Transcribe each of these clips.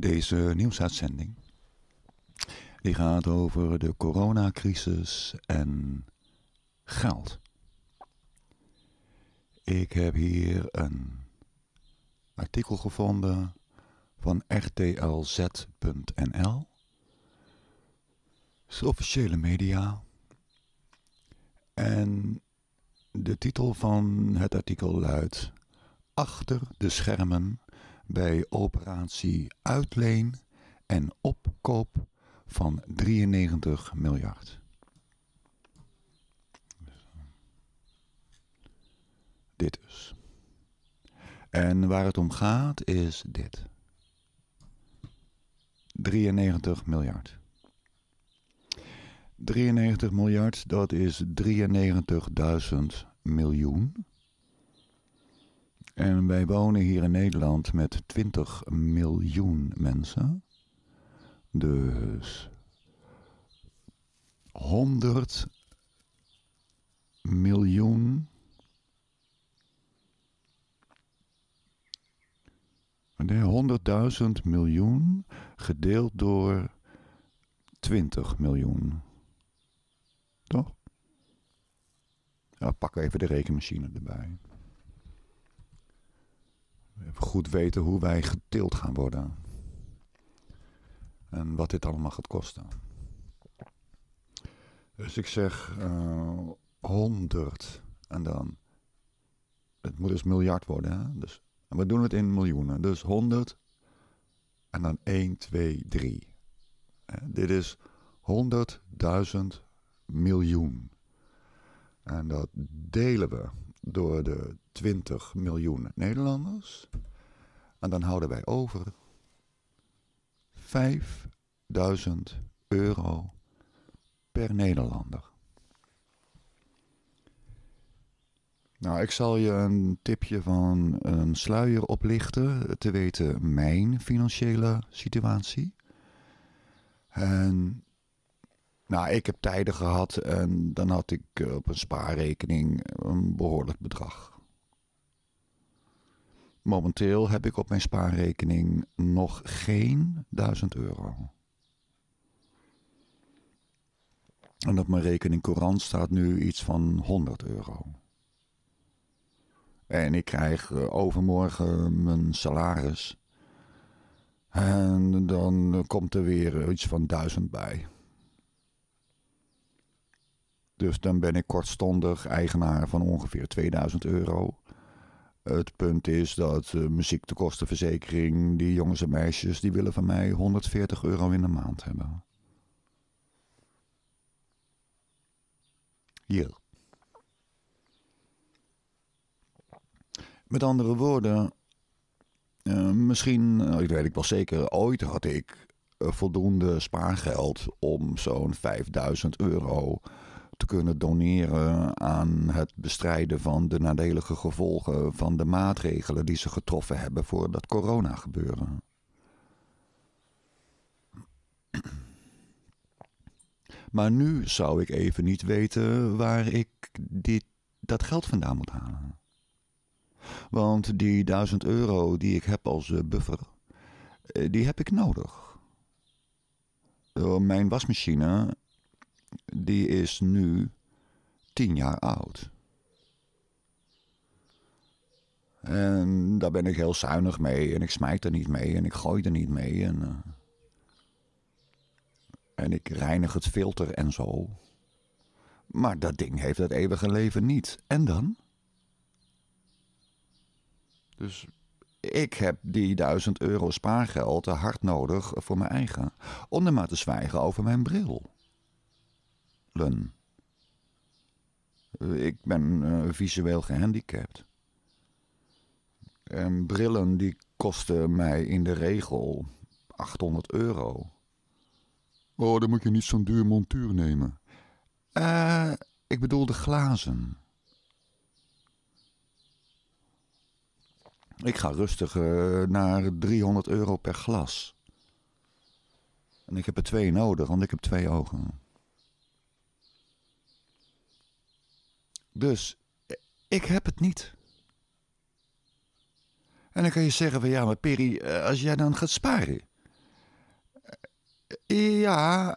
Deze nieuwsuitzending die gaat over de coronacrisis en geld. Ik heb hier een artikel gevonden van rtlz.nl. Het officiële media. En de titel van het artikel luidt Achter de schermen bij operatie uitleen en opkoop van 93 miljard. Dit is. Dus. En waar het om gaat is dit. 93 miljard. 93 miljard, dat is 93.000 miljoen. En wij wonen hier in Nederland met 20 miljoen mensen. Dus 100 miljoen. Nee, 100.000 miljoen gedeeld door 20 miljoen. Toch? Ja, pak even de rekenmachine erbij. Even goed weten hoe wij getild gaan worden. En wat dit allemaal gaat kosten. Dus ik zeg 100 eh, en dan. Het moet dus miljard worden. Hè? Dus, we doen het in miljoenen. Dus 100 en dan 1, 2, 3. dit is 100.000 miljoen. En dat delen we door de 20 miljoen Nederlanders. En dan houden wij over 5000 euro per Nederlander. Nou, ik zal je een tipje van een sluier oplichten, te weten mijn financiële situatie. En nou, ik heb tijden gehad en dan had ik eh, op een spaarrekening een behoorlijk bedrag. Momenteel heb ik op mijn spaarrekening nog geen 1000 euro. En op mijn rekening courant staat nu iets van 100 euro. En ik krijg eh, overmorgen mijn salaris. En dan komt er weer iets van 1000 bij. Dus dan ben ik kortstondig eigenaar van ongeveer 2000 euro. Het punt is dat uh, muziektekostenverzekering, die jongens en meisjes, die willen van mij 140 euro in de maand hebben. Hier. Met andere woorden, eh, misschien, eh, ik weet ik wel zeker, ooit had ik voldoende spaargeld om zo'n 5000 euro te kunnen doneren aan het bestrijden van de nadelige gevolgen van de maatregelen die ze getroffen hebben voor dat corona gebeuren. Maar nu zou ik even niet weten waar ik dit, dat geld vandaan moet halen. Want die 1000 euro die ik heb als eh, buffer, eh, die heb ik nodig. Eh, mijn wasmachine die is nu tien jaar oud. En daar ben ik heel zuinig mee. En ik smijt er niet mee. En ik gooi er niet mee. En, eh, en ik reinig het filter en zo. Maar dat ding heeft het eeuwige leven niet. En dan? Dus ik heb die duizend euro spaargeld hard nodig voor mijn eigen. Om er maar te zwijgen over mijn bril. Eh, ik ben eh, visueel gehandicapt. En brillen die kosten mij in de regel 800 euro. Oh, dan moet je niet zo'n duur montuur nemen. Eh, ik bedoel de glazen. Ik ga rustig eh, naar 300 euro per glas. En ik heb er twee nodig, want ik heb twee ogen. Dus eh, ik heb het niet. En dan kan je zeggen van ja, maar Perry, eh, als jij dan gaat sparen. Eh, ja,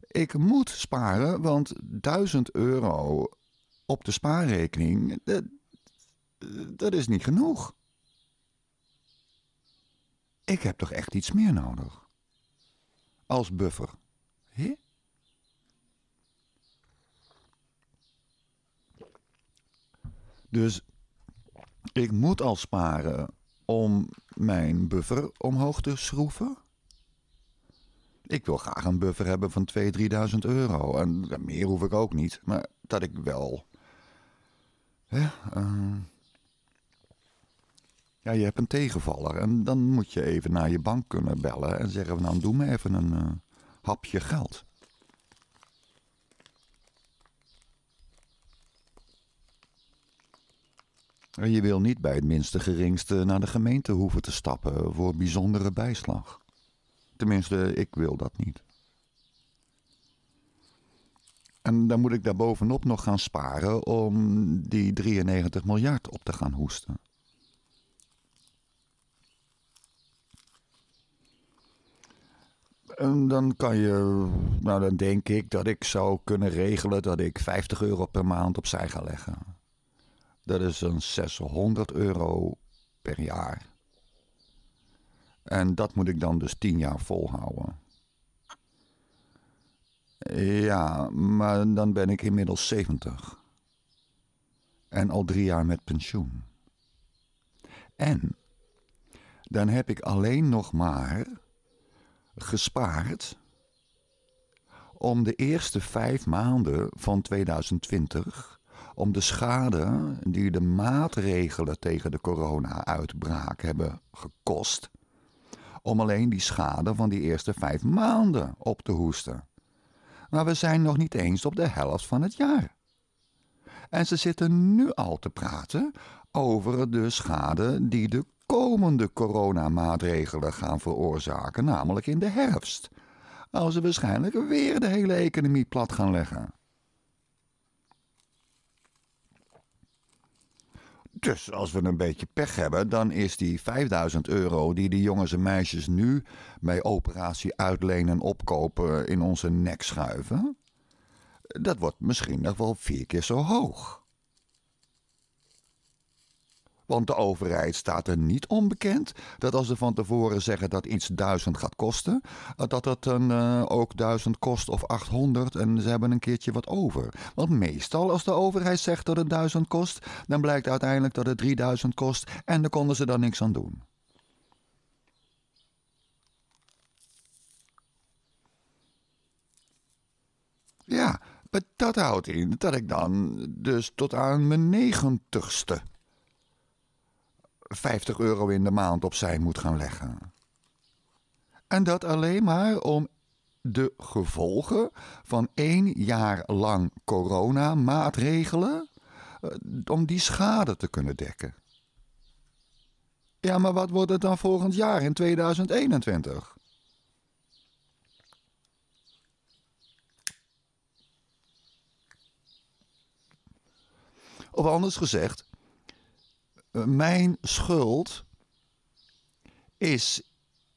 ik moet sparen, want 1000 euro op de spaarrekening, dat, dat is niet genoeg. Ik heb toch echt iets meer nodig? Als buffer. Dus ik moet al sparen om mijn buffer omhoog te schroeven. Ik wil graag een buffer hebben van 2.000, 3.000 euro. En meer hoef ik ook niet. Maar dat ik wel. Ja, ehm, ja, je hebt een tegenvaller. En dan moet je even naar je bank kunnen bellen en zeggen: Nou, doe me even een eh, hapje geld. Je wil niet bij het minste geringste naar de gemeente hoeven te stappen voor bijzondere bijslag. Tenminste, ik wil dat niet. En dan moet ik daar bovenop nog gaan sparen om die 93 miljard op te gaan hoesten. En dan kan je, nou dan denk ik dat ik zou kunnen regelen dat ik 50 euro per maand opzij ga leggen. Dat is een 600 euro per jaar. En dat moet ik dan dus 10 jaar volhouden. Ja, maar dan ben ik inmiddels 70. En al drie jaar met pensioen. En dan heb ik alleen nog maar gespaard om de eerste vijf maanden van 2020 om de schade die de maatregelen tegen de corona-uitbraak hebben gekost, om alleen die schade van die eerste vijf maanden op te hoesten. Maar we zijn nog niet eens op de helft van het jaar. En ze zitten nu al te praten over de schade die de komende coronamaatregelen gaan veroorzaken, namelijk in de herfst, als ze waarschijnlijk weer de hele economie plat gaan leggen. Dus als we een beetje pech hebben, dan is die 5000 euro die die jongens en meisjes nu bij operatie uitlenen en opkopen in onze nek schuiven, dat wordt misschien nog wel vier keer zo hoog. Want de overheid staat er niet onbekend dat als ze van tevoren zeggen dat iets 1000 gaat kosten, dat dat een, eh, ook 1000 kost of 800 en ze hebben een keertje wat over. Want meestal als de overheid zegt dat het 1000 kost, dan blijkt uiteindelijk dat het 3000 kost en dan konden ze dan niks aan doen. Ja, dat houdt in dat ik dan dus tot aan mijn negentigste 50 euro in de maand opzij moet gaan leggen. En dat alleen maar om de gevolgen van één jaar lang coronamaatregelen, eh, om die schade te kunnen dekken. Ja, maar wat wordt het dan volgend jaar in 2021? Of anders gezegd, mijn schuld is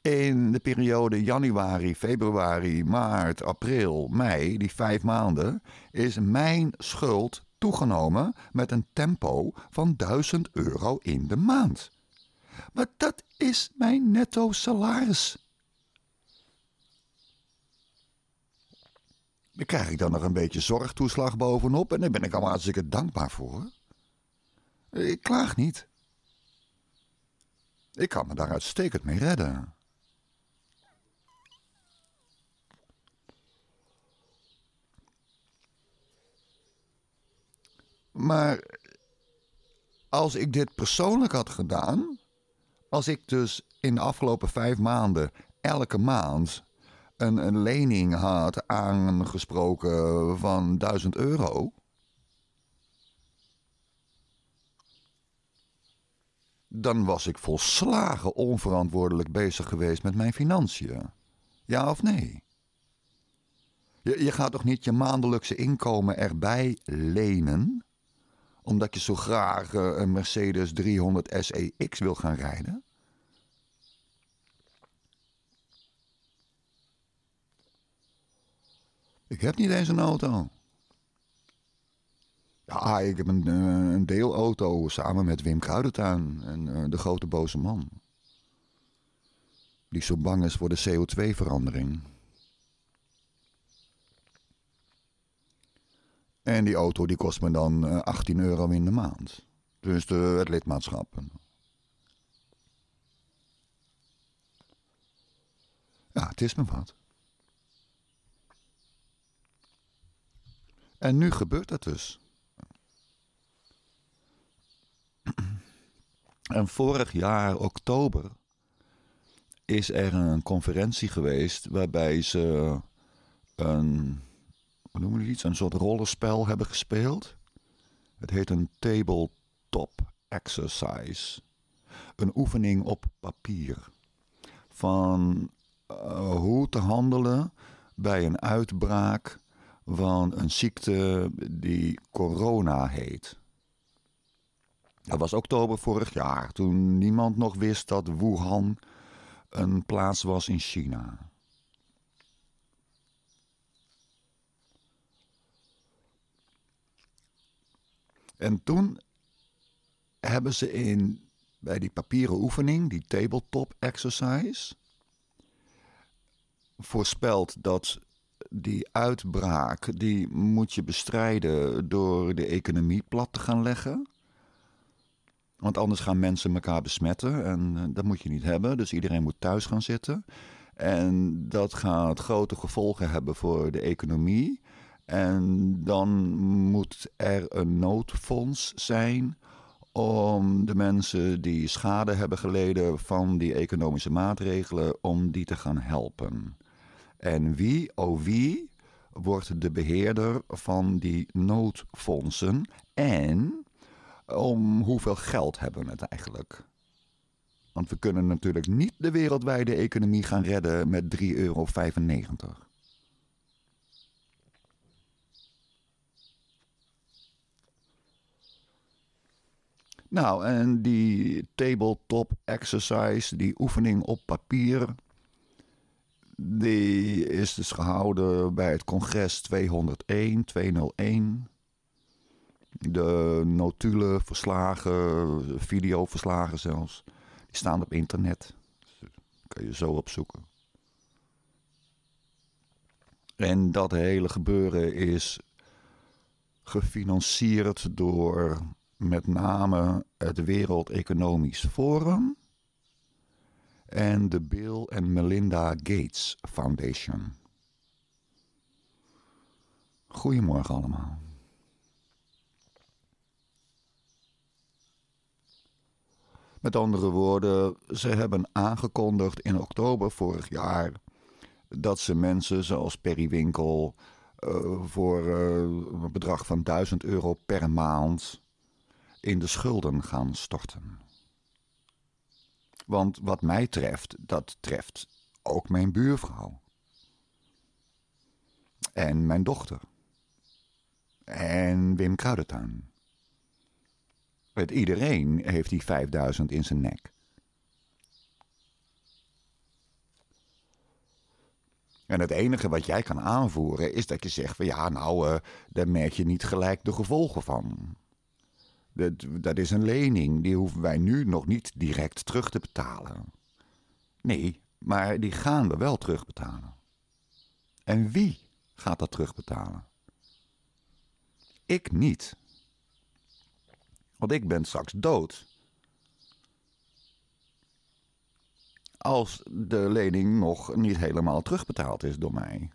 in de periode januari, februari, maart, april, mei, die vijf maanden, is mijn schuld toegenomen met een tempo van 1000 euro in de maand. Maar dat is mijn netto salaris. Dan krijg ik dan nog een beetje zorgtoeslag bovenop en daar ben ik allemaal hartstikke dankbaar voor. Ik klaag niet. Ik kan me daar uitstekend mee redden. Maar als ik dit persoonlijk had gedaan, als ik dus in de afgelopen vijf maanden elke maand een, lening had aangesproken van 1000 euro, dan was ik volslagen onverantwoordelijk bezig geweest met mijn financiën. Ja of nee? Je, gaat toch niet je maandelijkse inkomen erbij lenen? Omdat je zo graag eh, een Mercedes 300 SEX wil gaan rijden? Ik heb niet eens een auto. Ja, ik heb een, eh, een deelauto samen met Wim Kruidentuin en eh, de grote boze man. Die zo bang is voor de CO2-verandering. En die auto die kost me dan 18 eh, euro in de maand. Dus de, het lidmaatschap. Ja, het is me wat. En nu gebeurt dat dus. En vorig jaar, oktober, is er een conferentie geweest waarbij ze een, hoe noemen een soort rollenspel hebben gespeeld. Het heet een tabletop exercise. Een oefening op papier. Van eh, hoe te handelen bij een uitbraak van een ziekte die corona heet. Dat was oktober vorig jaar, toen niemand nog wist dat Wuhan een plaats was in China. En toen hebben ze in, bij die papieren oefening, die tabletop exercise, voorspeld dat die uitbraak, die moet je bestrijden door de economie plat te gaan leggen. Want anders gaan mensen elkaar besmetten en eh, dat moet je niet hebben. Dus iedereen moet thuis gaan zitten. En dat gaat grote gevolgen hebben voor de economie. En dan moet er een noodfonds zijn om de mensen die schade hebben geleden van die economische maatregelen, om die te gaan helpen. En wie, oh wie, wordt de beheerder van die noodfondsen? En om hoeveel geld hebben we het eigenlijk? Want we kunnen natuurlijk niet de wereldwijde economie gaan redden met 3,95 euro. Nou, en die tabletop exercise, die oefening op papier, die is dus gehouden bij het congres 201, 201. De notulen, verslagen, videoverslagen zelfs. Die staan op internet. Dus kan je zo opzoeken. En dat hele gebeuren is gefinancierd door met name het Wereld Economisch Forum en de Bill en Melinda Gates Foundation. Goedemorgen allemaal. Met andere woorden, ze hebben aangekondigd in oktober vorig jaar dat ze mensen zoals Periwinkel uh, eh, voor eh, een bedrag van 1000 euro per maand in de schulden gaan storten. Want wat mij treft, dat treft ook mijn buurvrouw. En mijn dochter. En Wim Kruidentuin. Met iedereen heeft die 5000 in zijn nek. En het enige wat jij kan aanvoeren is dat je zegt van ja, nou, eh, daar merk je niet gelijk de gevolgen van. Dat, dat is een lening, die hoeven wij nu nog niet direct terug te betalen. Nee, maar die gaan we wel terugbetalen. En wie gaat dat terugbetalen? Ik niet. Want ik ben straks dood. Als de lening nog niet helemaal terugbetaald is door mij.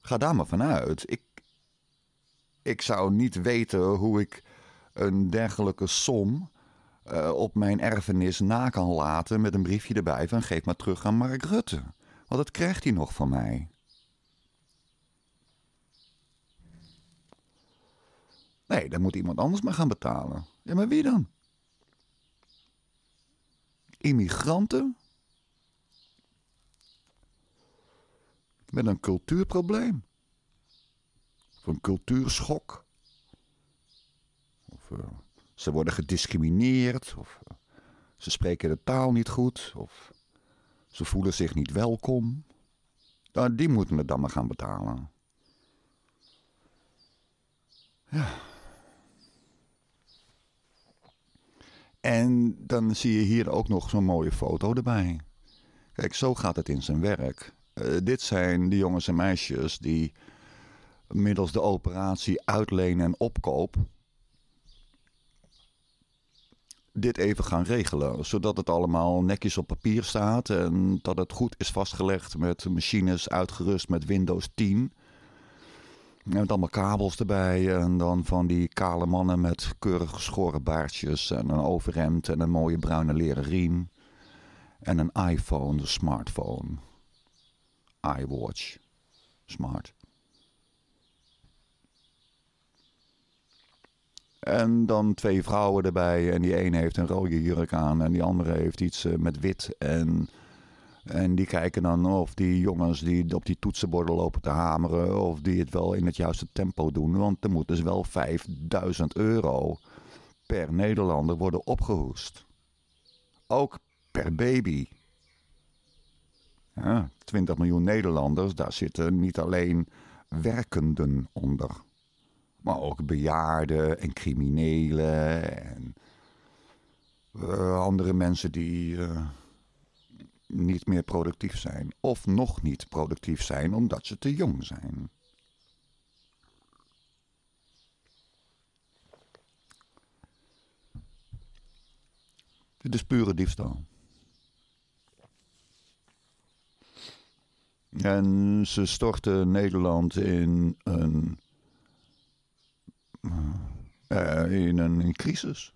Ga daar maar vanuit. Ik, ik zou niet weten hoe ik een dergelijke som eh, op mijn erfenis na kan laten met een briefje erbij van geef maar terug aan Mark Rutte. Want dat krijgt hij nog van mij. Nee, dan moet iemand anders maar gaan betalen. Ja, maar wie dan? Immigranten? Met een cultuurprobleem. Of een cultuurschok. Of eh, ze worden gediscrimineerd. Of eh, ze spreken de taal niet goed. Of ze voelen zich niet welkom. Nou, die moeten het dan maar gaan betalen. Ja. En dan zie je hier ook nog zo'n mooie foto erbij. Kijk, zo gaat het in zijn werk. Eh, dit zijn de jongens en meisjes die middels de operatie uitlenen en opkoop dit even gaan regelen. Zodat het allemaal netjes op papier staat en dat het goed is vastgelegd met machines uitgerust met Windows 10. Met allemaal kabels erbij. En dan van die kale mannen met keurig geschoren baardjes. En een overhemd en een mooie bruine leren riem. En een iPhone, de smartphone. iWatch. Smart. En dan twee vrouwen erbij. En die ene heeft een rode jurk aan. En die andere heeft iets eh, met wit en en die kijken dan of die jongens die op die toetsenborden lopen te hameren, of die het wel in het juiste tempo doen. Want er moeten dus wel 5000 euro per Nederlander worden opgehoest. Ook per baby. 20 miljoen Nederlanders, daar zitten niet alleen werkenden onder. Maar ook bejaarden en criminelen en eh, andere mensen die. Eh, niet meer productief zijn of nog niet productief zijn omdat ze te jong zijn. Dit is pure diefstal. En ze storten Nederland in een, eh, in een crisis.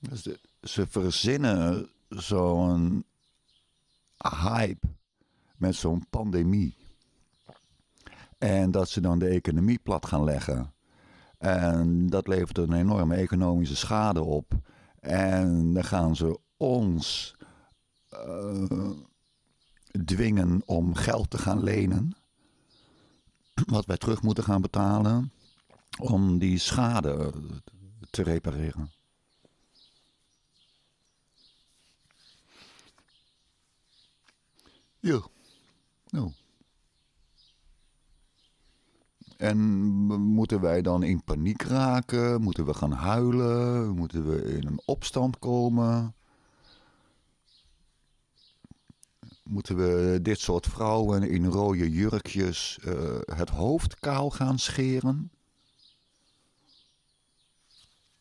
Dus ze verzinnen zo'n hype met zo'n pandemie. En dat ze dan de economie plat gaan leggen. En dat levert een enorme economische schade op. En dan gaan ze ons eh, dwingen om geld te gaan lenen. Wat wij terug moeten gaan betalen om die schade te repareren. Ja. Nou. En moeten wij dan in paniek raken? Moeten we gaan huilen? Moeten we in een opstand komen? Moeten we dit soort vrouwen in rode jurkjes eh, het hoofd kaal gaan scheren?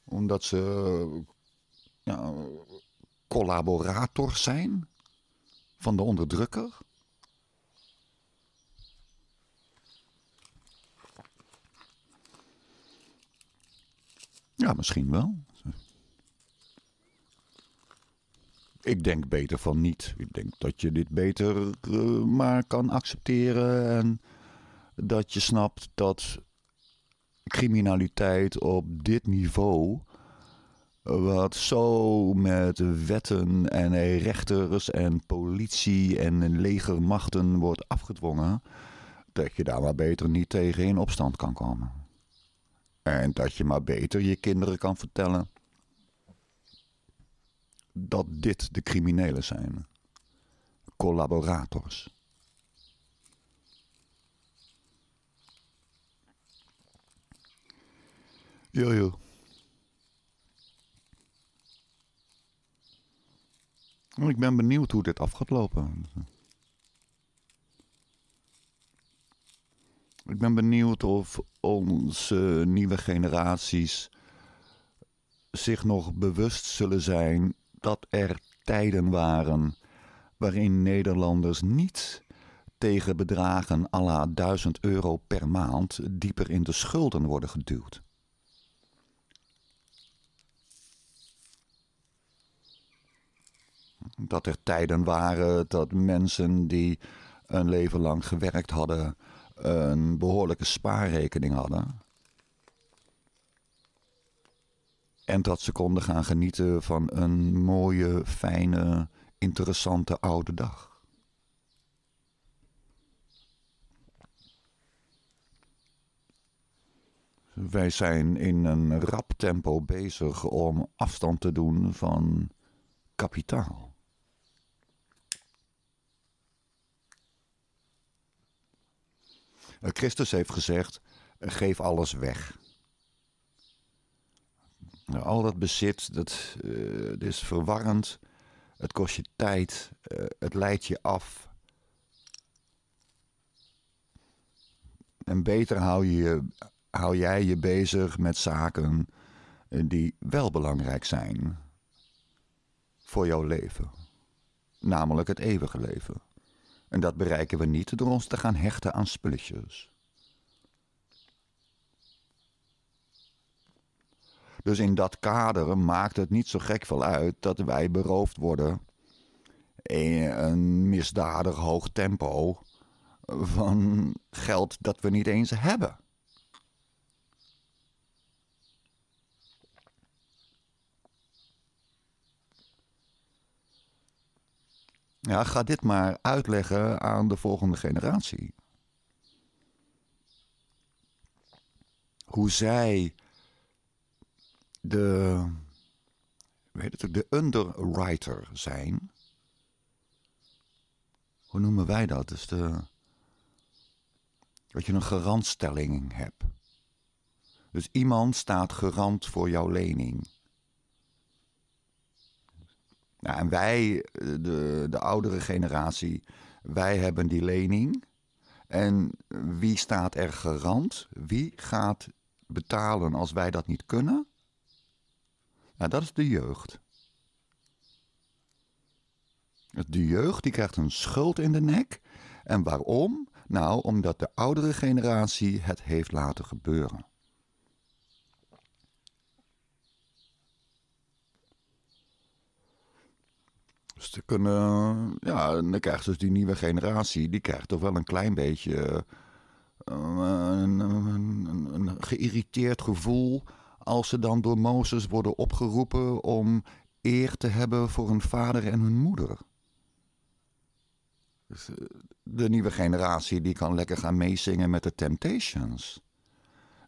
Omdat ze collaborators zijn? van de onderdrukker? Ja, misschien wel. Ik denk beter van niet. Ik denk dat je dit beter eh, maar kan accepteren en dat je snapt dat criminaliteit op dit niveau wat zo met wetten en rechters en politie en legermachten wordt afgedwongen, dat je daar maar beter niet tegen in opstand kan komen. En dat je maar beter je kinderen kan vertellen dat dit de criminelen zijn. Collaborators. Jojo. Oh, ik ben benieuwd hoe dit af gaat lopen. Ik ben benieuwd of onze nieuwe generaties zich nog bewust zullen zijn dat er tijden waren waarin Nederlanders niet tegen bedragen à la 1000 euro per maand dieper in de schulden worden geduwd. dat er tijden waren dat mensen die een leven lang gewerkt hadden een behoorlijke spaarrekening hadden. En dat ze konden gaan genieten van een mooie, fijne, interessante oude dag. Wij zijn in een rap tempo bezig om afstand te doen van kapitaal. Christus heeft gezegd: geef alles weg. Nou, al dat bezit, dat, eh, dat, is verwarrend. Het kost je tijd. Eh, het leidt je af. En beter hou, je, hou jij je bezig met zaken eh, die wel belangrijk zijn voor jouw leven. Namelijk het eeuwige leven. En dat bereiken we niet door ons te gaan hechten aan spulletjes. Dus in dat kader maakt het niet zo gek veel uit dat wij beroofd worden in een misdadig hoog tempo van geld dat we niet eens hebben. Ja, ga dit maar uitleggen aan de volgende generatie. Hoe zij de, weet het, de underwriter zijn. Hoe noemen wij dat? Dus de, dat je een garantstelling hebt. Dus iemand staat garant voor jouw lening. Nou, en wij, eh, de, de oudere generatie, wij hebben die lening. En wie staat er garant? Wie gaat betalen als wij dat niet kunnen? Nou, dat is de jeugd. De jeugd die krijgt een schuld in de nek. En waarom? Nou, omdat de oudere generatie het heeft laten gebeuren. Dus kunnen, eh, ja, dan krijgt dus die nieuwe generatie, die krijgt toch wel een klein beetje eh, een, geïrriteerd gevoel als ze dan door Mozes worden opgeroepen om eer te hebben voor hun vader en hun moeder. Dus eh, de nieuwe generatie die kan lekker gaan meezingen met de Temptations.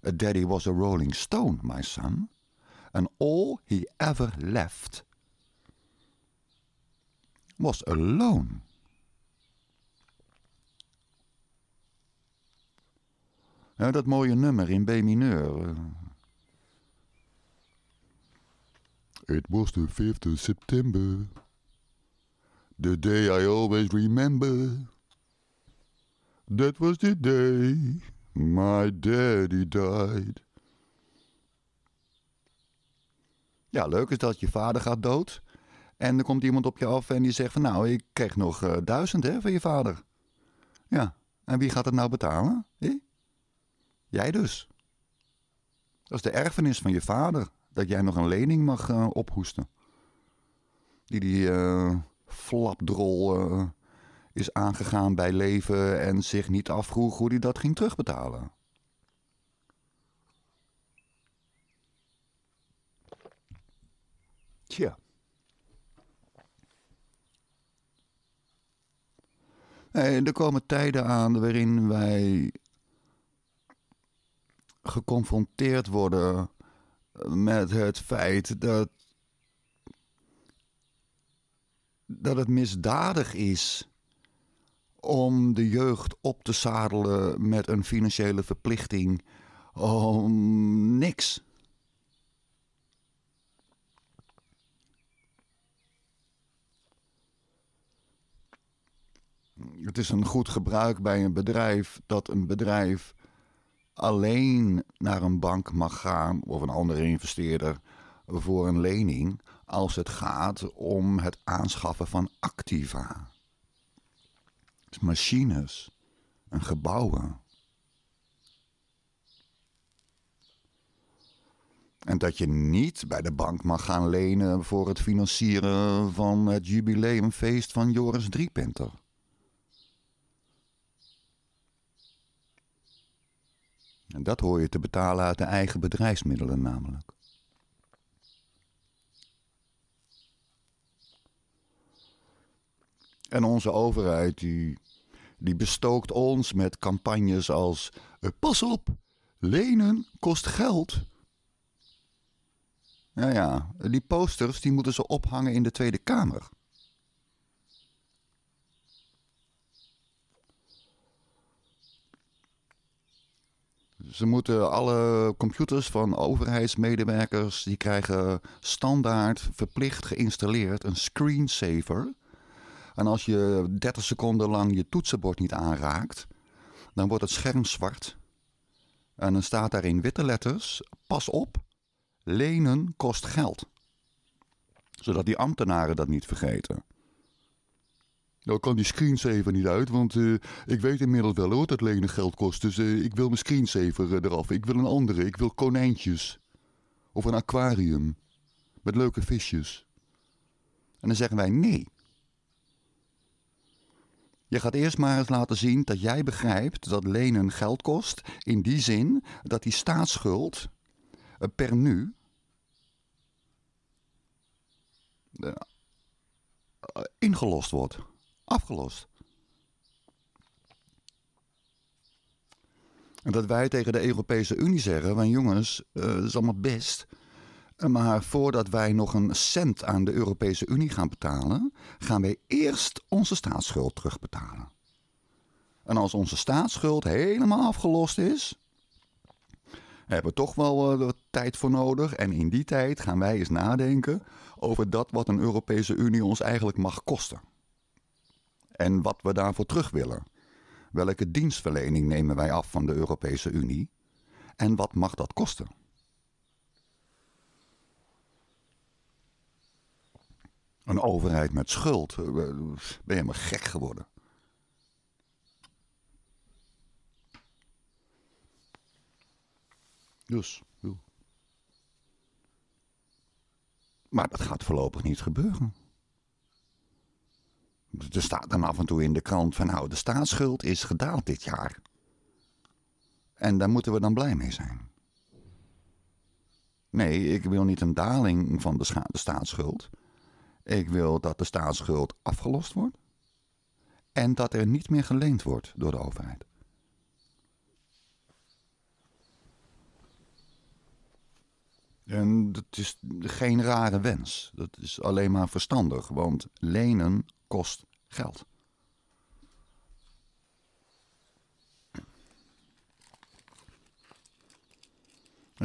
A daddy was a rolling stone, my son. And all he ever left was alone. Ja, dat mooie nummer in B mineur. Eh. It was the 5th of September. The day I always remember. That was the day my daddy died. Ja, leuk is dat je vader gaat dood. En er komt iemand op je af en die zegt van nou, ik kreeg nog eh, duizend hè, van je vader. Ja, en wie gaat het nou betalen? Jij dus. Dat is de erfenis van je vader, dat jij nog een lening mag eh, ophoesten. Die die eh, flapdrol is aangegaan bij leven en zich niet afvroeg hoe hij dat ging terugbetalen. Tja. er komen tijden aan waarin wij geconfronteerd worden met het feit dat, dat het misdadig is om de jeugd op te zadelen met een financiële verplichting om niks. het is een goed gebruik bij een bedrijf dat een bedrijf alleen naar een bank mag gaan of een andere investeerder voor een lening als het gaat om het aanschaffen van activa. machines en gebouwen. En dat je niet bij de bank mag gaan lenen voor het financieren van het jubileumfeest van Joris Driepinter. En dat hoor je te betalen uit de eigen bedrijfsmiddelen namelijk. En onze overheid die, die bestookt ons met campagnes als eh, pas op, lenen kost geld. Ja ja, die posters die moeten ze ophangen in de Tweede Kamer. Ze moeten alle computers van overheidsmedewerkers, die krijgen standaard verplicht geïnstalleerd een screensaver. En als je 30 seconden lang je toetsenbord niet aanraakt, dan wordt het scherm zwart. En dan staat daar in witte letters: pas op, lenen kost geld. Zodat die ambtenaren dat niet vergeten. Nou kan die screensaver niet uit, want eh, ik weet inmiddels wel hoor dat lenen geld kost. Dus eh, ik wil mijn screensaver eh, eraf. Ik wil een andere. Ik wil konijntjes. Of een aquarium. Met leuke visjes. En dan zeggen wij nee. Je gaat eerst maar eens laten zien dat jij begrijpt dat lenen geld kost. In die zin dat die staatsschuld per nu. ingelost wordt afgelost. En dat wij tegen de Europese Unie zeggen: van jongens, dat eh, is allemaal best. Eh, maar voordat wij nog een cent aan de Europese Unie gaan betalen, gaan wij eerst onze staatsschuld terugbetalen. En als onze staatsschuld helemaal afgelost is, hebben we toch wel eh, tijd voor nodig. En in die tijd gaan wij eens nadenken over dat wat een Europese Unie ons eigenlijk mag kosten en wat we daarvoor terug willen. Welke dienstverlening nemen wij af van de Europese Unie en wat mag dat kosten? Een overheid met schuld, eh, ben je helemaal gek geworden. Dus. Maar dat gaat voorlopig niet gebeuren. Er staat dan af en toe in de krant van nou, de staatsschuld is gedaald dit jaar. En daar moeten we dan blij mee zijn. Nee, ik wil niet een daling van de, de staatsschuld. Ik wil dat de staatsschuld afgelost wordt. En dat er niet meer geleend wordt door de overheid. En dat is geen rare wens. Dat is alleen maar verstandig. Want lenen kost geld.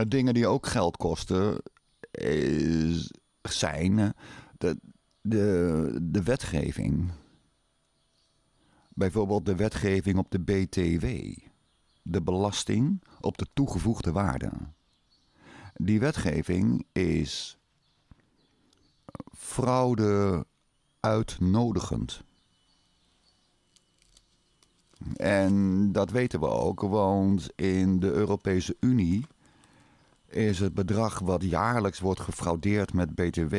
Dingen die ook geld kosten zijn eh, de, de, de wetgeving. Bijvoorbeeld de wetgeving op de BTW, de belasting op de toegevoegde waarde. Die wetgeving is fraude uitnodigend. En dat weten we ook, want in de Europese Unie is het bedrag wat jaarlijks wordt gefraudeerd met BTW.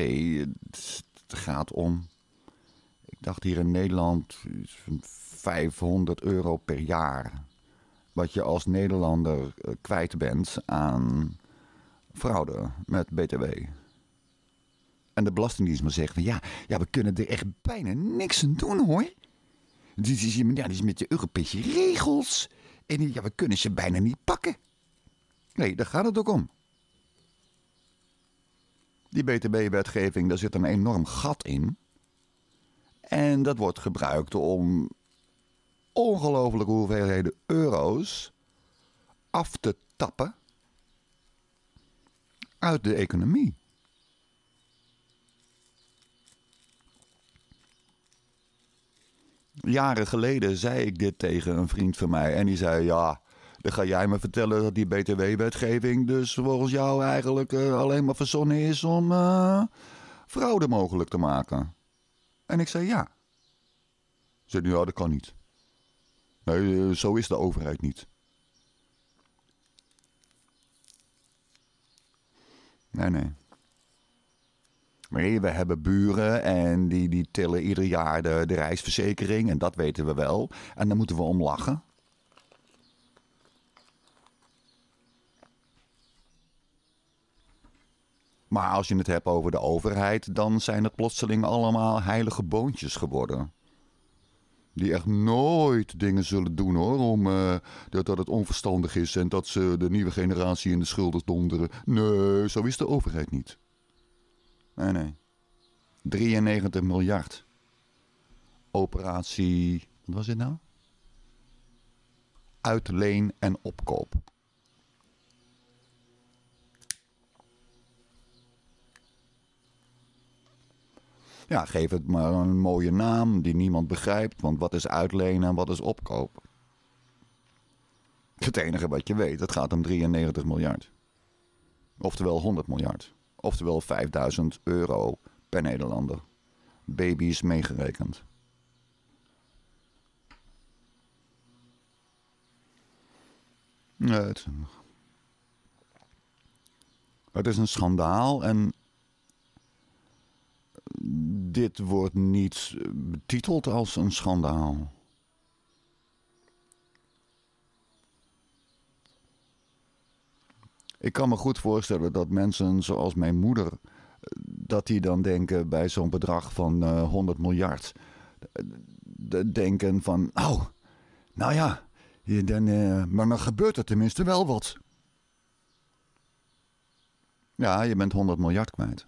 Het gaat om, ik dacht hier in Nederland, 500 euro per jaar. Wat je als Nederlander eh, kwijt bent aan fraude met BTW. En de Belastingdienst maar zegt van ja, ja, we kunnen er echt bijna niks aan doen hoor. Dit is, ja, die is met je Europese regels. En ja, we kunnen ze bijna niet pakken. Nee, daar gaat het ook om. Die BTB-wetgeving, daar zit een enorm gat in. En dat wordt gebruikt om ongelooflijke hoeveelheden euro's af te tappen uit de economie. jaren geleden zei ik dit tegen een vriend van mij. En die zei, ja, dan ga jij me vertellen dat die btw-wetgeving dus volgens jou eigenlijk eh, alleen maar verzonnen is om uh, fraude mogelijk te maken. En ik zei, ja. Ze zei, ja, nou, dat kan niet. Nee, eh, zo is de overheid niet. Nee, nee. Nee, we hebben buren en die, die tillen ieder jaar de, de reisverzekering en dat weten we wel. En daar moeten we om lachen. Maar als je het hebt over de overheid, dan zijn het plotseling allemaal heilige boontjes geworden. Die echt nooit dingen zullen doen hoor, om, eh, dat, dat het onverstandig is en dat ze de nieuwe generatie in de schulden donderen. Nee, zo is de overheid niet. Nee, nee. 93 miljard. Operatie. Wat was dit nou? Uitleen en opkoop. Ja, geef het maar een mooie naam die niemand begrijpt. Want wat is uitlenen en wat is opkoop? Het enige wat je weet, het gaat om 93 miljard. Oftewel 100 miljard oftewel 5000 euro per Nederlander. Baby's meegerekend. Nee, het, is het is een schandaal en dit wordt niet betiteld als een schandaal. Ik kan me goed voorstellen dat mensen zoals mijn moeder, dat die dan denken bij zo'n bedrag van 100 eh, miljard. denken van, oh, nou ja, dan, eh, maar dan gebeurt er tenminste wel wat. Ja, je bent 100 miljard kwijt.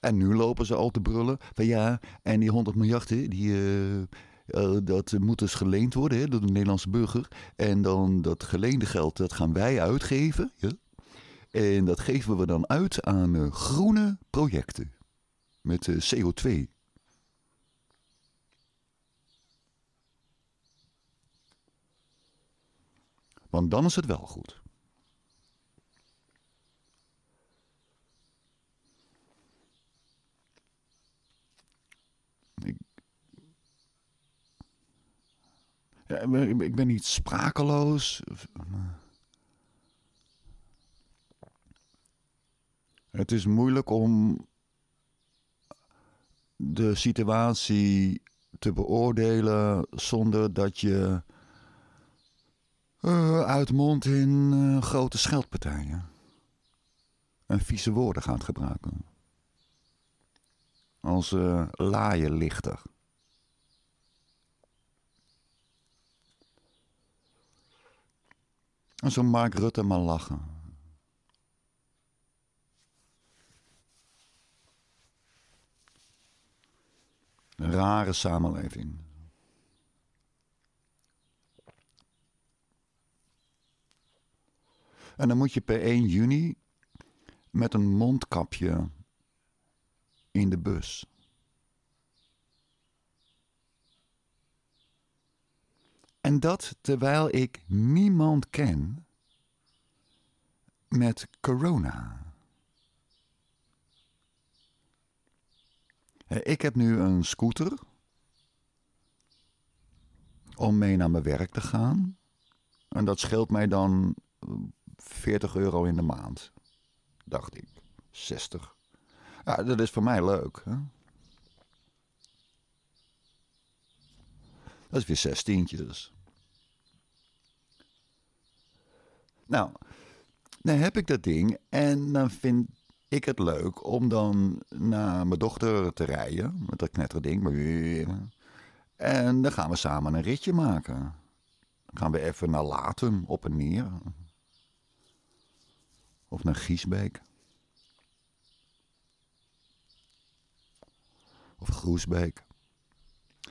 En nu lopen ze al te brullen van ja, en die 100 miljard, die, eh, eh, dat moet dus geleend worden hè, door de Nederlandse burger. En dan dat geleende geld, dat gaan wij uitgeven. Ja? En dat geven we dan uit aan eh, groene projecten met eh, CO2. Want dan is het wel goed. Ja, ik ben niet sprakeloos. Het is moeilijk om de situatie te beoordelen zonder dat je uh, eh, uitmondt in eh, grote scheldpartijen. En vieze woorden gaat gebruiken. Als uh, eh, laaien lichter. En zo Mark Rutte maar lachen. Een rare samenleving. En dan moet je per 1 juni met een mondkapje in de bus. En dat terwijl ik niemand ken met corona. Eh, ik heb nu een scooter om mee naar mijn werk te gaan. En dat scheelt mij dan 40 eh, euro in de maand, dacht ik. 60. Ja, dat is voor mij leuk. Hè? Dat is weer zestientjes. Nou, dan heb ik dat ding en dan vind ik het leuk om dan naar mijn dochter te rijden met dat knetterding. En dan gaan we samen een ritje maken. Dan gaan we even naar Latum op en neer. Of naar Giesbeek. Of Groesbeek.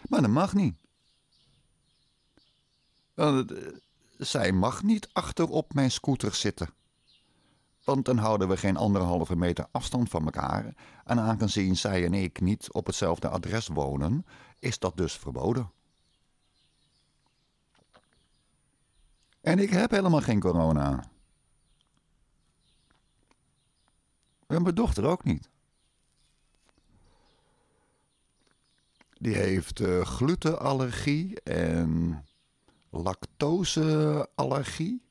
Maar dat mag niet. Want het, eh, zij mag niet achter op mijn scooter zitten. Want dan houden we geen anderhalve meter afstand van elkaar. En aangezien zij en ik niet op hetzelfde adres wonen, is dat dus verboden. En ik heb helemaal geen corona. En mijn dochter ook niet. Die heeft eh, glutenallergie en lactoseallergie?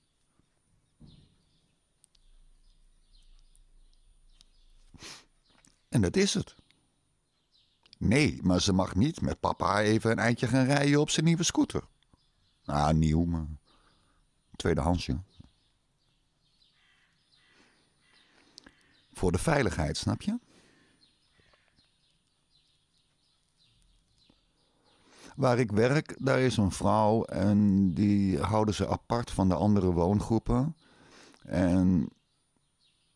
En dat is het. Nee, maar ze mag niet met papa even een eindje gaan rijden op zijn nieuwe scooter. Nou, nieuw, maar tweedehands, Voor de veiligheid, snap je? Waar ik werk, daar is een vrouw en die houden ze apart van de andere woongroepen. En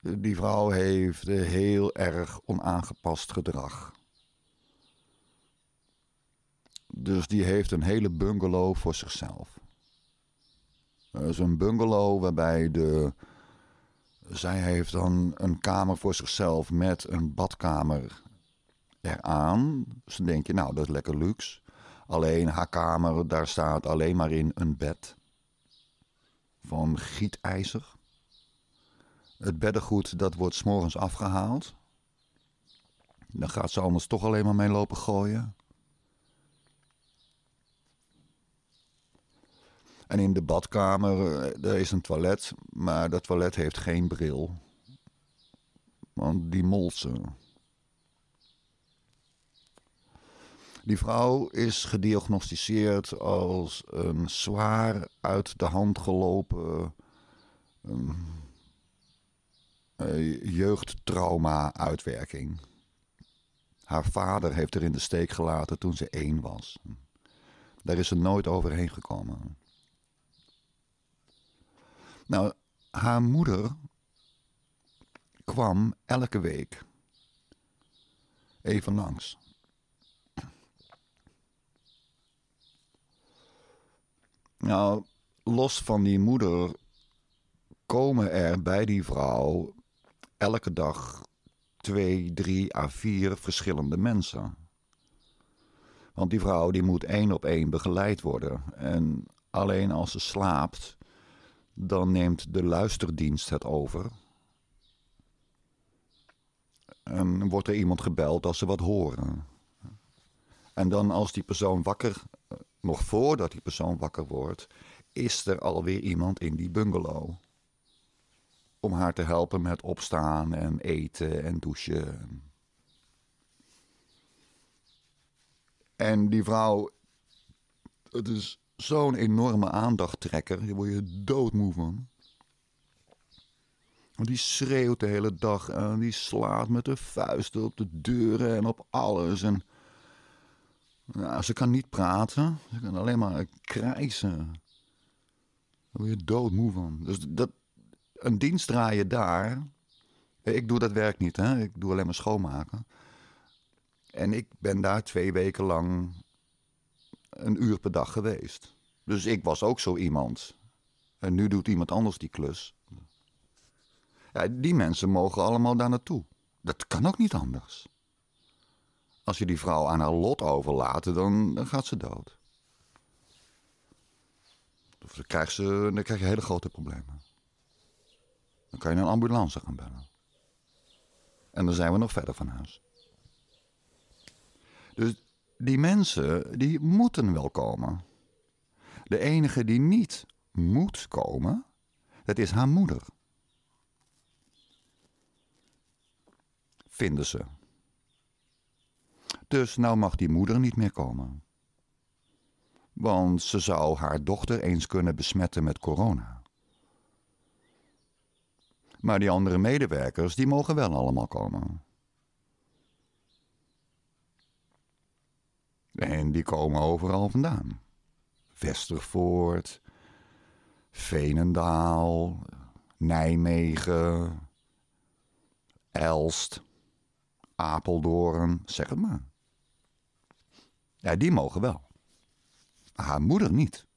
die vrouw heeft heel erg onaangepast gedrag. Dus die heeft een hele bungalow voor zichzelf. Dat is een bungalow waarbij de. Zij heeft dan een kamer voor zichzelf met een badkamer eraan. Dus dan denk je, nou, dat is lekker luxe. Alleen haar kamer, daar staat alleen maar in een bed. Van gietijzer. Het beddengoed, dat wordt s'morgens afgehaald. Dan gaat ze anders toch alleen maar mee lopen gooien. En in de badkamer, eh, er is een toilet, maar dat toilet heeft geen bril. Want die molt ze. Die vrouw is gediagnosticeerd als een zwaar uit de hand gelopen ehm, eh, jeugdtrauma-uitwerking. Haar vader heeft er in de steek gelaten toen ze één was. Daar is ze nooit overheen gekomen. Nou, haar moeder kwam elke week even langs. Nou, los van die moeder komen er bij die vrouw elke dag twee, drie à vier verschillende mensen. Want die vrouw die moet één op één begeleid worden. En alleen als ze slaapt, dan neemt de luisterdienst het over. En wordt er iemand gebeld als ze wat horen. En dan als die persoon wakker nog voordat die persoon wakker wordt, is er alweer iemand in die bungalow. Om haar te helpen met opstaan en eten en douchen. En die vrouw, het is zo'n enorme aandachttrekker, daar word je doodmoe van. Die schreeuwt de hele dag en die slaat met de vuisten op de deuren en op alles. En ja ze kan niet praten. Ze kan alleen maar eh, krijzen. Daar word je doodmoe van. Dus dat, een dienst draaien daar. Eh, ik doe dat werk niet, hè? ik doe alleen maar schoonmaken. En ik ben daar twee weken lang een uur per dag geweest. Dus ik was ook zo iemand. En nu doet iemand anders die klus. Ja, die mensen mogen allemaal daar naartoe. Dat kan ook niet anders. Als je die vrouw aan haar lot overlaat, dan, gaat ze dood. Of dan, krijgt ze, dan krijg je hele grote problemen. Dan kan je een ambulance gaan bellen. En dan zijn we nog verder van huis. Dus die mensen, die moeten wel komen. De enige die niet moet komen, dat is haar moeder. Vinden ze. Dus nou mag die moeder niet meer komen. Want ze zou haar dochter eens kunnen besmetten met corona. Maar die andere medewerkers, die mogen wel allemaal komen. En die komen overal vandaan. Westervoort, Venendaal, Nijmegen, Elst, Apeldoorn, zeg het maar. Ja, die mogen wel. haar moeder niet.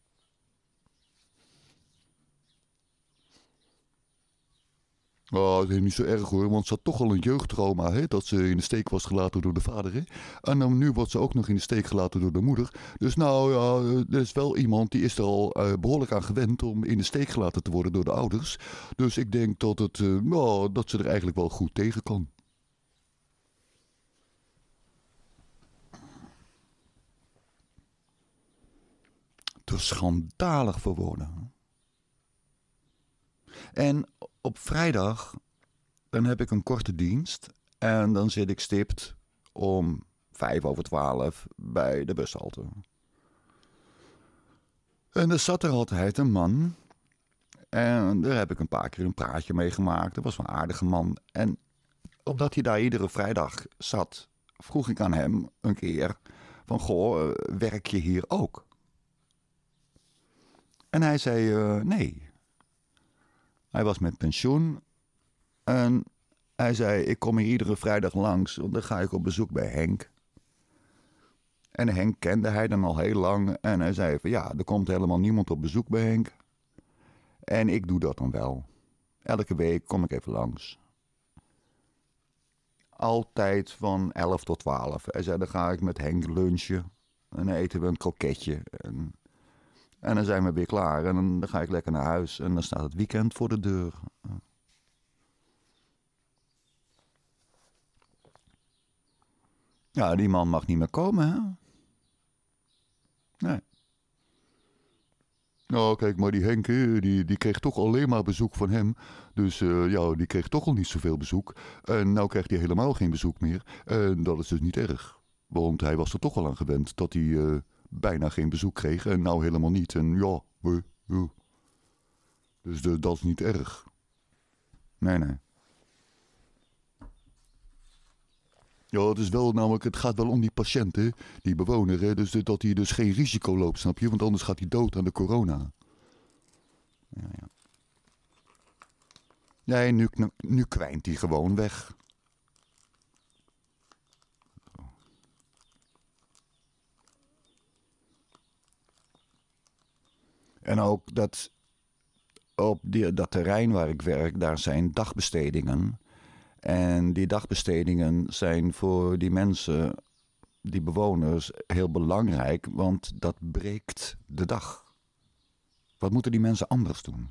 Oh, dat is niet zo erg hoor, want ze had toch al een jeugdtrauma, hè? dat ze in de steek was gelaten door de vader. Hè? En dan nu wordt ze ook nog in de steek gelaten door de moeder. Dus nou ja, er is wel iemand die is er al eh, behoorlijk aan gewend om in de steek gelaten te worden door de ouders. Dus ik denk dat, het, uh, dat ze er eigenlijk wel goed tegen kan. te schandalig voor woorden. En op vrijdag, dan heb ik een korte dienst. En dan zit ik stipt om vijf over twaalf bij de bushalte. En er zat er altijd een man. En daar heb ik een paar keer een praatje mee gemaakt. Dat was een aardige man. En omdat hij daar iedere vrijdag zat, vroeg ik aan hem een keer van goh, eh, werk je hier ook? En hij zei eh, nee. Hij was met pensioen. En hij zei: Ik kom hier iedere vrijdag langs, want dan ga ik op bezoek bij Henk. En Henk kende hij dan al heel lang. En hij zei: van, Ja, er komt helemaal niemand op bezoek bij Henk. En ik doe dat dan wel. Elke week kom ik even langs. Altijd van 11 tot 12. Hij zei: Dan ga ik met Henk lunchen. En dan eten we een kroketje. En en dan zijn we weer klaar en dan ga ik lekker naar huis en dan staat het weekend voor de deur. Ja, die man mag niet meer komen, hè? Nee. Nou, oh, kijk, maar die Henke, die, die kreeg toch alleen maar bezoek van hem. Dus eh, ja, die kreeg toch al niet zoveel bezoek. En nou krijgt hij helemaal geen bezoek meer. En dat is dus niet erg. Want hij was er toch al aan gewend dat hij... Eh, bijna geen bezoek kregen. En nou helemaal niet. En ja, Dus de, dat is niet erg. Nee, nee. Ja, het is wel namelijk, het gaat wel om die patiënten, die bewoner. Hè? Dus de, dat hij dus geen risico loopt, snap je? Want anders gaat hij dood aan de corona. Ja, ja. Nee, nu, nu, nu kwijnt hij gewoon weg. En ook dat op die, dat terrein waar ik werk, daar zijn dagbestedingen. En die dagbestedingen zijn voor die mensen, die bewoners, heel belangrijk, want dat breekt de dag. Wat moeten die mensen anders doen?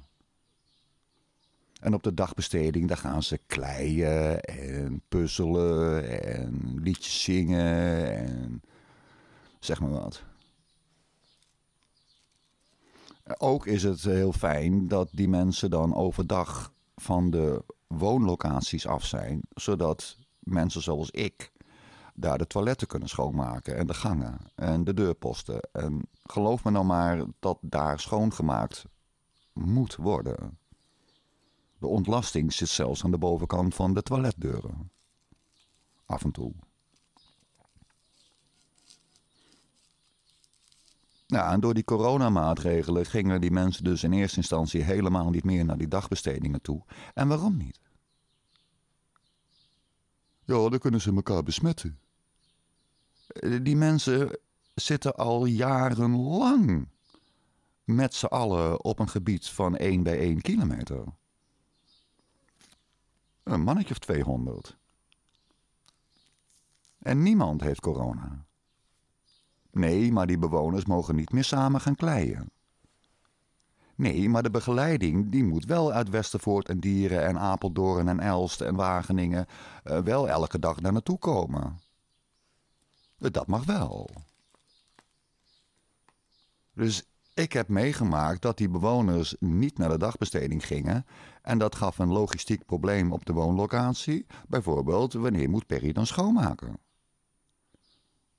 En op de dagbesteding, daar gaan ze kleien en puzzelen en liedjes zingen en zeg maar wat. Ook is het eh, heel fijn dat die mensen dan overdag van de woonlocaties af zijn, zodat mensen zoals ik daar de toiletten kunnen schoonmaken en de gangen en de deurposten. En geloof me nou maar dat daar schoongemaakt moet worden. De ontlasting zit zelfs aan de bovenkant van de toiletdeuren. Af en toe. Ja, nou, en door die coronamaatregelen gingen die mensen dus in eerste instantie helemaal niet meer naar die dagbestedingen toe. En waarom niet? Ja, dan kunnen ze elkaar besmetten. Eh, die mensen zitten al jarenlang met z'n allen op een gebied van 1 bij 1 kilometer. Een mannetje of 200. En niemand heeft corona. Nee, maar die bewoners mogen niet meer samen gaan kleien. Nee, maar de begeleiding die moet wel uit Westervoort en Dieren en Apeldoorn en Elst en Wageningen eh, wel elke dag daar naartoe komen. Eh, dat mag wel. Dus ik heb meegemaakt dat die bewoners niet naar de dagbesteding gingen. En dat gaf een logistiek probleem op de woonlocatie. Bijvoorbeeld, wanneer moet Perry dan schoonmaken?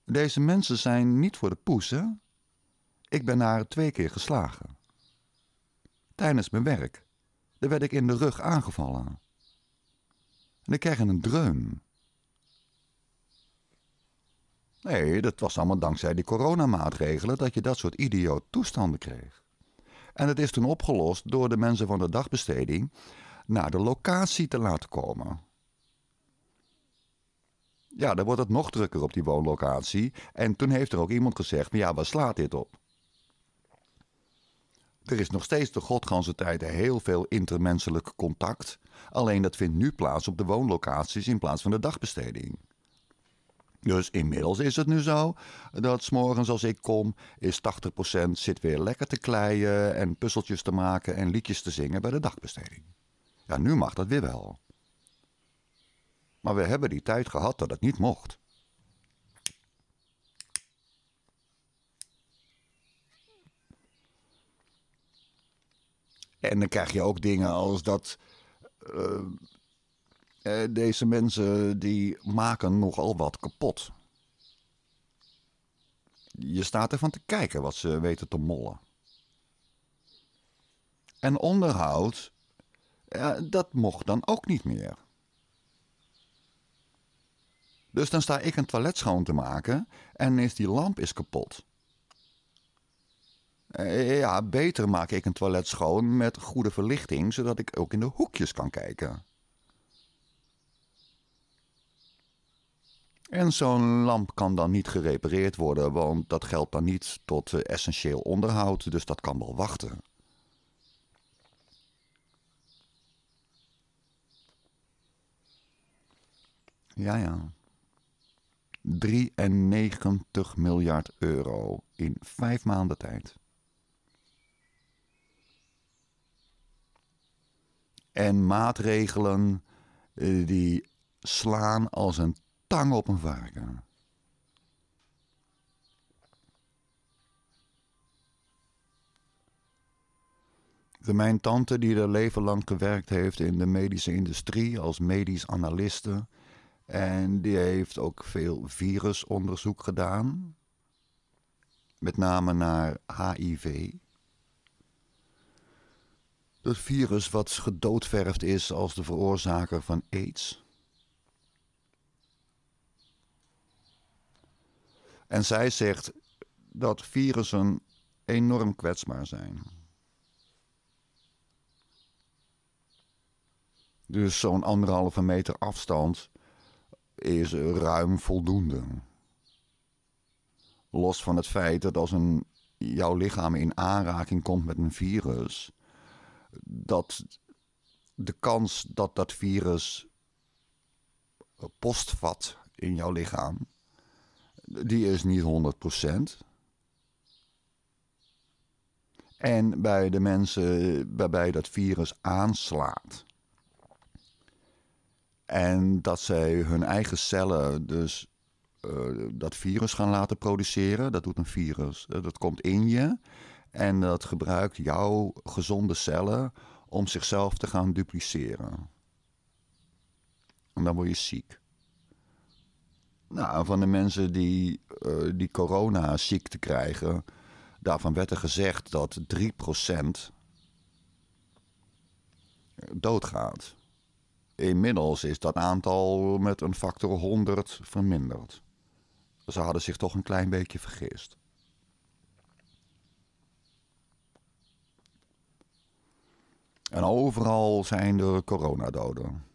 Deze mensen zijn niet voor de poes, Ik ben haar twee keer geslagen. Tijdens mijn werk. Daar werd ik in de rug aangevallen. En ik kreeg een dreun. Nee, dat was allemaal dankzij die coronamaatregelen dat je dat soort idioot toestanden kreeg. En het is toen opgelost door de mensen van de dagbesteding naar de locatie te laten komen. Ja, dan wordt het nog drukker op die woonlocatie. En toen heeft er ook iemand gezegd: maar ja, waar slaat dit op? Er is nog steeds de godganse tijd heel veel intermenselijk contact. Alleen dat vindt nu plaats op de woonlocaties in plaats van de dagbesteding. Dus inmiddels is het nu zo dat s morgens als ik kom, is 80% zit weer lekker te kleien en puzzeltjes te maken en liedjes te zingen bij de dagbesteding. Ja, nu mag dat weer wel. Maar we hebben die tijd gehad dat het niet mocht. En dan krijg je ook dingen als dat eh, eh, deze mensen die maken nogal wat kapot. Je staat ervan te kijken wat ze weten te mollen. En onderhoud, eh, dat mocht dan ook niet meer. Dus dan sta ik een toilet schoon te maken en is die lamp is kapot. Eh, ja, beter maak ik een toilet schoon met goede verlichting, zodat ik ook in de hoekjes kan kijken. En zo'n lamp kan dan niet gerepareerd worden, want dat geldt dan niet tot eh, essentieel onderhoud, dus dat kan wel wachten. Ja, ja. 93 miljard euro in vijf maanden tijd. En maatregelen eh, die slaan als een tang op een varken. Mijn tante die er leven lang gewerkt heeft in de medische industrie als medisch analiste en die heeft ook veel virusonderzoek gedaan. Met name naar HIV. Dat virus wat gedoodverfd is als de veroorzaker van aids. En zij zegt dat virussen enorm kwetsbaar zijn. Dus zo'n anderhalve meter afstand is ruim voldoende. Los van het feit dat als een, jouw lichaam in aanraking komt met een virus, dat de kans dat dat virus postvat in jouw lichaam, die is niet 100%. En bij de mensen waarbij dat virus aanslaat, en dat zij hun eigen cellen dus eh, dat virus gaan laten produceren. Dat doet een virus. Eh, dat komt in je. En dat gebruikt jouw gezonde cellen om zichzelf te gaan dupliceren. En dan word je ziek. Nou, van de mensen die, eh, die corona-ziekte krijgen, daarvan werd er gezegd dat 3% doodgaat. Inmiddels is dat aantal met een factor 100 verminderd. Ze hadden zich toch een klein beetje vergist. En overal zijn er coronadoden.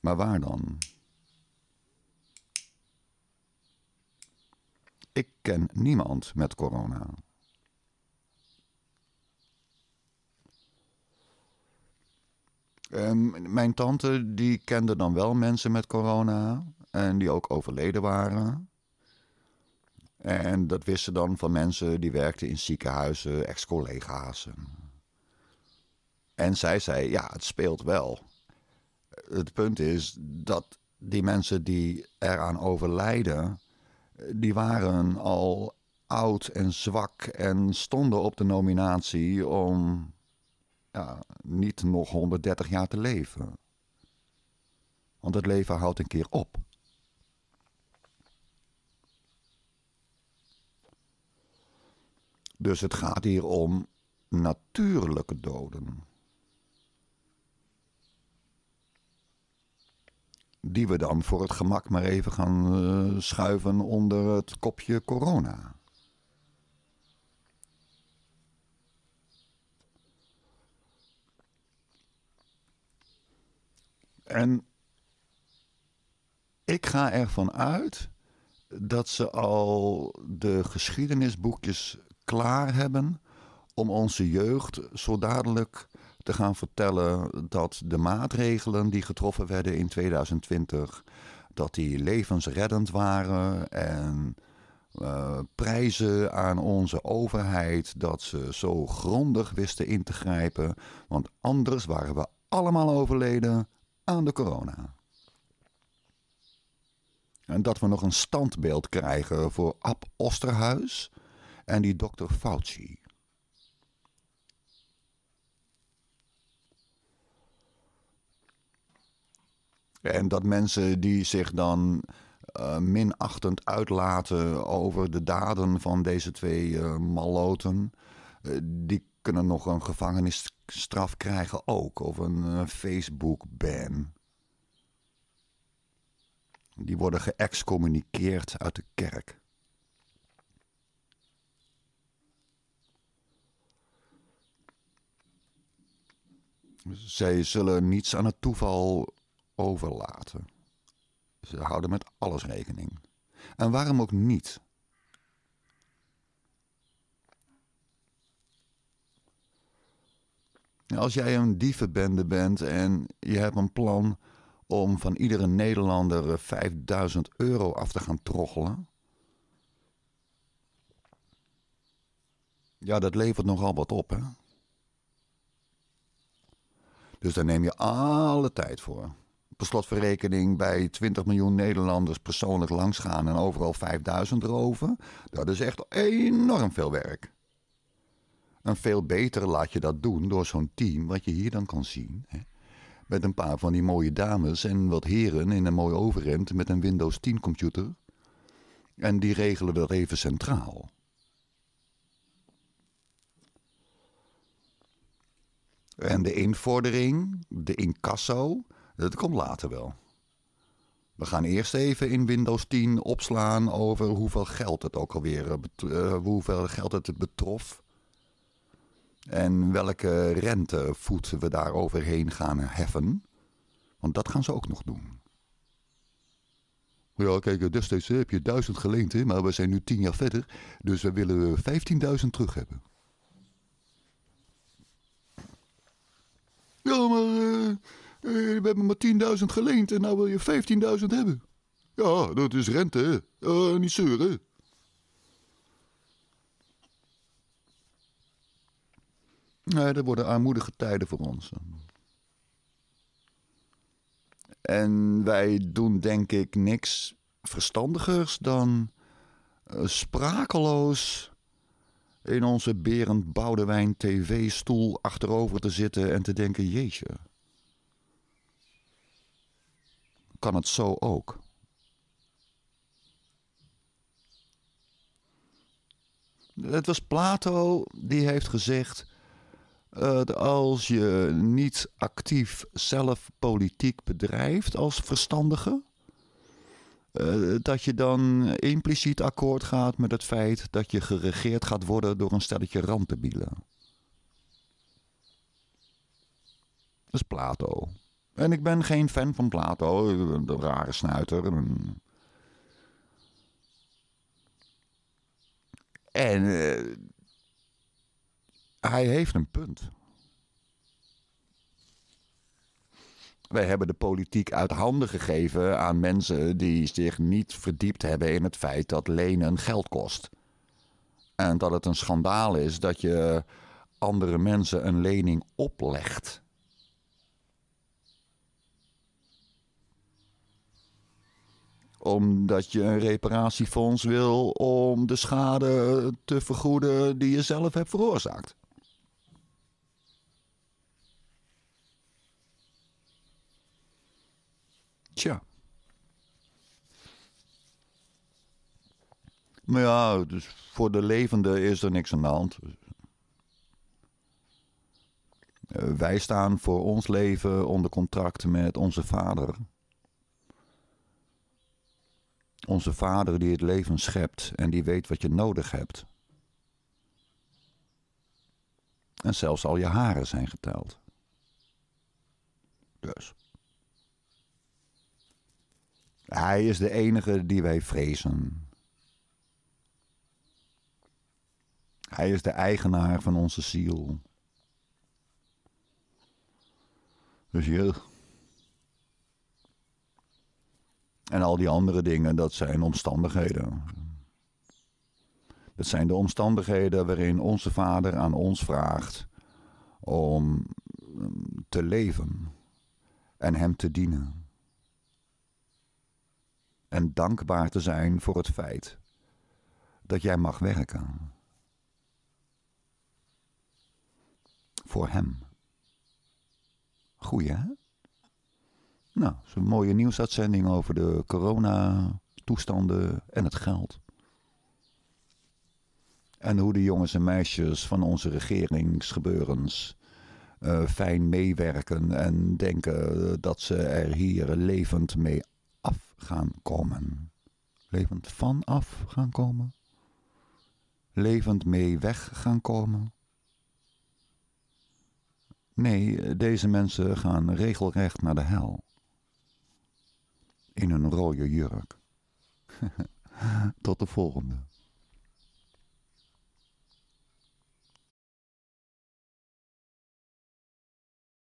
Maar waar dan? Ik ken niemand met corona. Ehm, mijn tante die kende dan wel mensen met corona en die ook overleden waren. En dat wisten ze dan van mensen die werkten in ziekenhuizen, ex-collega's. En zij zei, ja, het speelt wel. Het punt is dat die mensen die eraan overlijden, die waren al oud en zwak en stonden op de nominatie om ja, niet nog 130 jaar te leven. Want het leven houdt een keer op. Dus het gaat hier om natuurlijke doden. Die we dan voor het gemak maar even gaan eh, schuiven onder het kopje corona. En ik ga ervan uit dat ze al de geschiedenisboekjes klaar hebben om onze jeugd zo dadelijk te gaan vertellen dat de maatregelen die getroffen werden in 2020, dat die levensreddend waren en eh, prijzen aan onze overheid dat ze zo grondig wisten in te grijpen, want anders waren we allemaal overleden aan de corona. En dat we nog een standbeeld krijgen voor Ab Osterhuis en die dokter Fauci. En dat mensen die zich dan eh, minachtend uitlaten over de daden van deze twee uh, eh, malloten, eh, die kunnen nog een gevangenis straf krijgen ook. Of een eh, Facebook-ban. Die worden geëxcommuniceerd uit de kerk. Dus zij zullen niets aan het toeval overlaten. Ze houden met alles rekening. En waarom ook niet? Nou, als jij een dievenbende bent en je hebt een plan om van iedere Nederlander 5000 eh, euro af te gaan troggelen. Ja, dat levert nogal wat op, hè? Dus daar neem je alle tijd voor. Per slotverrekening bij 20 miljoen Nederlanders persoonlijk langsgaan en overal 5000 roven. Dat is echt enorm veel werk. Dan veel beter laat je dat doen door zo'n team, wat je hier dan kan zien. Hè? Met een paar van die mooie dames en wat heren in een mooi overrent met een Windows 10 computer. En die regelen dat even centraal. En de invordering, de incasso, dat komt later wel. We gaan eerst even in Windows 10 opslaan over hoeveel geld het ook alweer eh, eh, hoeveel geld het betrof. En welke rentevoet we daar overheen gaan heffen. Want dat gaan ze ook nog doen. Ja, kijk, destijds eh, heb je duizend geleend, hè, maar we zijn nu tien jaar verder. Dus we willen 15.000 terug hebben. Ja, maar uh, we hebben maar 10.000 geleend en nou wil je 15.000 hebben. Ja, dat is rente, hè. niet zeuren. Nee, dat worden armoedige tijden voor ons. En wij doen denk ik niks verstandigers dan eh, sprakeloos in onze Berend Boudewijn TV-stoel achterover te zitten en te denken: Jeetje, kan het zo ook? Het was Plato die heeft gezegd: uh, als je niet actief zelf politiek bedrijft als verstandige, eh, dat je dan impliciet akkoord gaat met het feit dat je geregeerd gaat worden door een stelletje bieden. Dat is Plato. En ik ben geen fan van Plato, de rare snuiter. En eh, hij heeft een punt. Wij hebben de politiek uit handen gegeven aan mensen die zich niet verdiept hebben in het feit dat lenen geld kost. En dat het een schandaal is dat je andere mensen een lening oplegt. Omdat je een reparatiefonds wil om de schade te vergoeden die je zelf hebt veroorzaakt. Tja. Maar ja, dus voor de levende is er niks aan de hand. Eh, wij staan voor ons leven onder contract met onze vader. Onze vader die het leven schept en die weet wat je nodig hebt. En zelfs al je haren zijn geteld. Dus. Hij is de enige die wij vrezen. Hij is de eigenaar van onze ziel. Dus je. En al die andere dingen, dat zijn omstandigheden. Dat zijn de omstandigheden waarin onze vader aan ons vraagt om te leven en hem te dienen en dankbaar te zijn voor het feit dat jij mag werken. Voor hem. Goeie, hè? Nou, zo'n een mooie nieuwsuitzending over de corona-toestanden en het geld. En hoe de jongens en meisjes van onze regeringsgebeurens eh, fijn meewerken en denken dat ze er hier levend mee gaan komen. Levend vanaf gaan komen. Levend mee weg gaan komen. Nee, deze mensen gaan regelrecht naar de hel. In hun rode jurk. Tot de volgende.